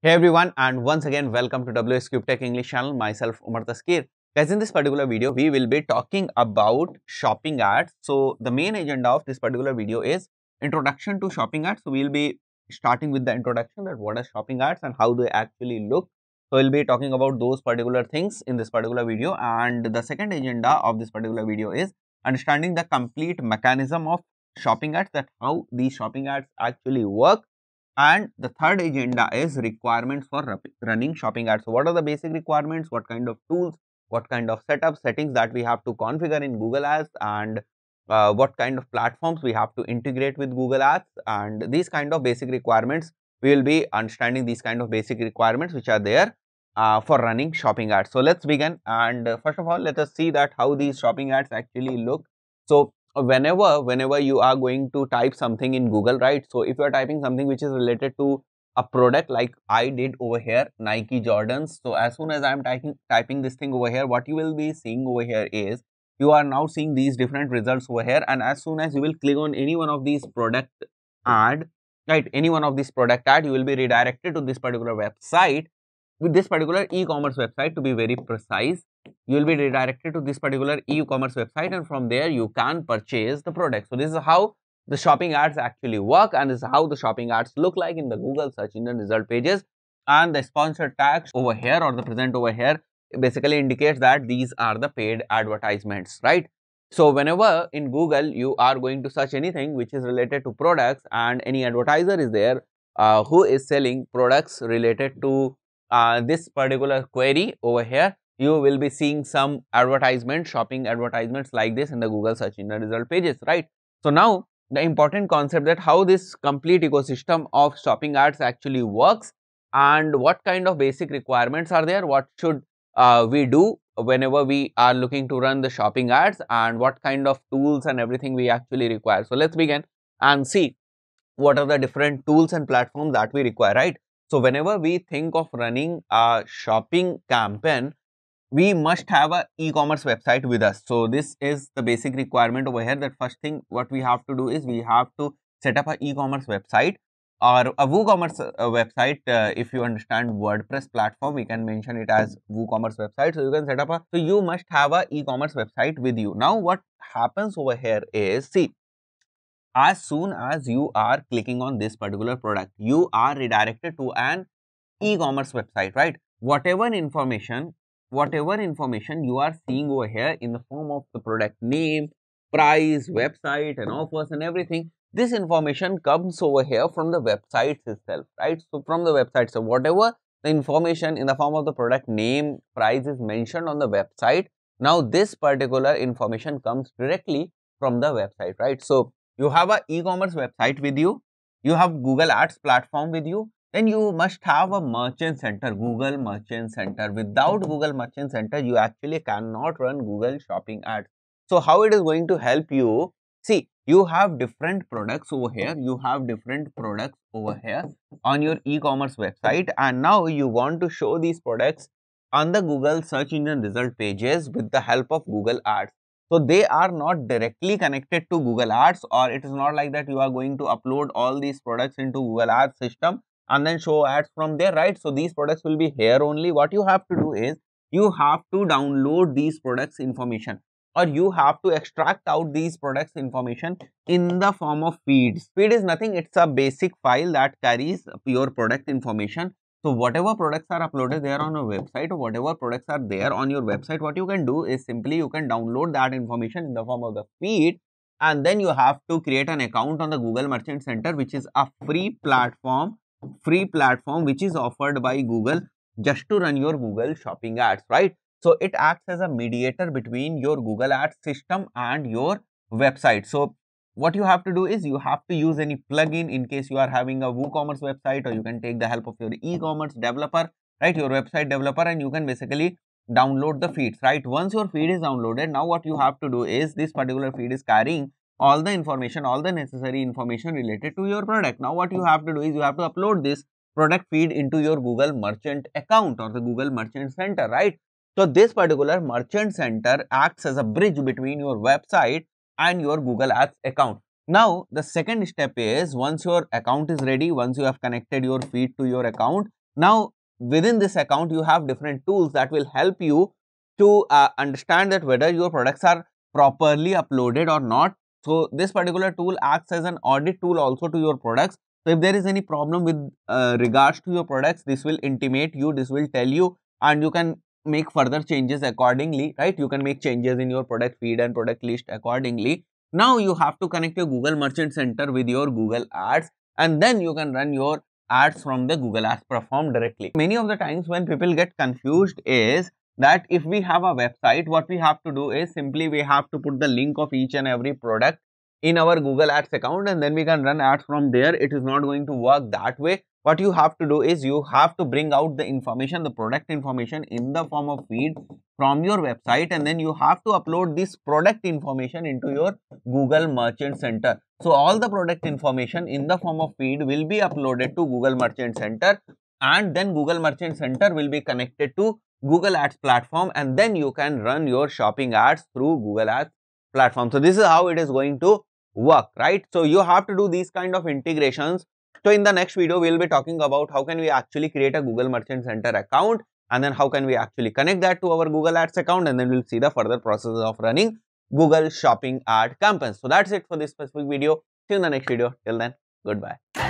Hey everyone and once again welcome to WS Cube Tech English channel myself Umar Taskir. Guys in this particular video we will be talking about shopping ads. So the main agenda of this particular video is introduction to shopping ads. So we will be starting with the introduction that what are shopping ads and how they actually look. So we'll be talking about those particular things in this particular video and the second agenda of this particular video is understanding the complete mechanism of shopping ads that how these shopping ads actually work and the third agenda is requirements for running shopping ads. So, what are the basic requirements? What kind of tools? What kind of setup settings that we have to configure in Google Ads and uh, what kind of platforms we have to integrate with Google Ads and these kind of basic requirements. We will be understanding these kind of basic requirements which are there uh, for running shopping ads. So let's begin and uh, first of all let us see that how these shopping ads actually look. So whenever whenever you are going to type something in google right so if you are typing something which is related to a product like i did over here nike jordans so as soon as i'm typing typing this thing over here what you will be seeing over here is you are now seeing these different results over here and as soon as you will click on any one of these product ad right any one of these product ad you will be redirected to this particular website with this particular e-commerce website to be very precise you will be redirected to this particular e-commerce website and from there you can purchase the product so this is how the shopping ads actually work and this is how the shopping ads look like in the google search engine result pages and the sponsored tags over here or the present over here basically indicates that these are the paid advertisements right so whenever in google you are going to search anything which is related to products and any advertiser is there uh, who is selling products related to uh, this particular query over here, you will be seeing some advertisement, shopping advertisements like this in the Google search engine result pages, right? So, now the important concept that how this complete ecosystem of shopping ads actually works and what kind of basic requirements are there, what should uh, we do whenever we are looking to run the shopping ads and what kind of tools and everything we actually require. So, let's begin and see what are the different tools and platforms that we require, right? So whenever we think of running a shopping campaign, we must have a e-commerce website with us. So this is the basic requirement over here that first thing what we have to do is we have to set up an e-commerce website or a WooCommerce uh, website. Uh, if you understand WordPress platform, we can mention it as WooCommerce website. So you can set up a, so you must have a e-commerce website with you. Now what happens over here is, see, as soon as you are clicking on this particular product, you are redirected to an e-commerce website, right? Whatever information, whatever information you are seeing over here in the form of the product name, price, website and offers and everything, this information comes over here from the websites itself, right? So from the website, so whatever the information in the form of the product name, price is mentioned on the website. Now this particular information comes directly from the website, right? So you have a e-commerce website with you you have google ads platform with you then you must have a merchant center google merchant center without google merchant center you actually cannot run google shopping ads so how it is going to help you see you have different products over here you have different products over here on your e-commerce website and now you want to show these products on the google search engine result pages with the help of google ads so they are not directly connected to Google Ads or it is not like that you are going to upload all these products into Google Ads system and then show ads from there, right? So these products will be here only. What you have to do is you have to download these products information or you have to extract out these products information in the form of feeds. Feed is nothing, it's a basic file that carries your product information so whatever products are uploaded there on your website or whatever products are there on your website, what you can do is simply you can download that information in the form of the feed and then you have to create an account on the Google Merchant Center which is a free platform, free platform which is offered by Google just to run your Google shopping ads, right? So it acts as a mediator between your Google Ads system and your website. So what you have to do is you have to use any plugin in case you are having a WooCommerce website or you can take the help of your e-commerce developer, right? Your website developer and you can basically download the feeds, right? Once your feed is downloaded, now what you have to do is this particular feed is carrying all the information, all the necessary information related to your product. Now what you have to do is you have to upload this product feed into your Google merchant account or the Google merchant center, right? So this particular merchant center acts as a bridge between your website and your Google Ads account. Now, the second step is once your account is ready, once you have connected your feed to your account, now within this account, you have different tools that will help you to uh, understand that whether your products are properly uploaded or not. So, this particular tool acts as an audit tool also to your products. So, if there is any problem with uh, regards to your products, this will intimate you, this will tell you and you can make further changes accordingly, right? You can make changes in your product feed and product list accordingly. Now you have to connect your Google Merchant Center with your Google Ads and then you can run your ads from the Google Ads platform directly. Many of the times when people get confused is that if we have a website, what we have to do is simply we have to put the link of each and every product in our Google Ads account and then we can run ads from there. It is not going to work that way what you have to do is you have to bring out the information, the product information in the form of feed from your website and then you have to upload this product information into your Google Merchant Center. So, all the product information in the form of feed will be uploaded to Google Merchant Center and then Google Merchant Center will be connected to Google Ads platform and then you can run your shopping ads through Google Ads platform. So, this is how it is going to work, right? So, you have to do these kind of integrations so in the next video, we will be talking about how can we actually create a Google Merchant Center account and then how can we actually connect that to our Google Ads account and then we'll see the further processes of running Google Shopping Ad campaigns. So that's it for this specific video. See you in the next video. Till then, goodbye.